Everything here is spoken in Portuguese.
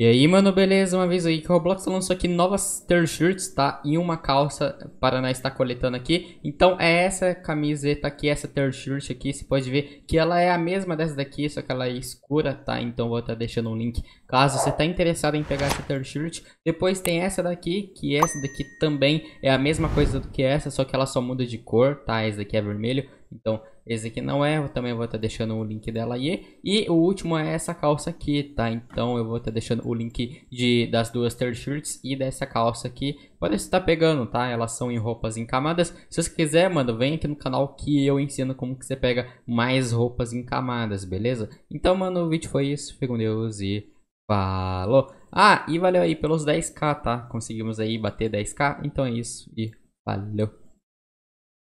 E aí, mano, beleza? Uma vez aí que o Roblox lançou aqui novas t-shirts, tá? E uma calça, para nós estar coletando aqui. Então, é essa camiseta aqui, essa t-shirt aqui, você pode ver que ela é a mesma dessa daqui, só que ela é escura, tá? Então, vou estar tá deixando um link caso você tá interessado em pegar essa t-shirt. Depois tem essa daqui, que essa daqui também é a mesma coisa do que essa, só que ela só muda de cor, tá? Essa daqui é vermelho. Então, esse aqui não é, eu também vou estar tá deixando o link dela aí. E o último é essa calça aqui, tá? Então eu vou estar tá deixando o link de, das duas third shirts e dessa calça aqui. Pode estar pegando, tá? Elas são em roupas em camadas. Se você quiser, mano, vem aqui no canal que eu ensino como que você pega mais roupas em camadas, beleza? Então, mano, o vídeo foi isso. Fica com Deus e falou! Ah, e valeu aí pelos 10k, tá? Conseguimos aí bater 10k. Então é isso e valeu!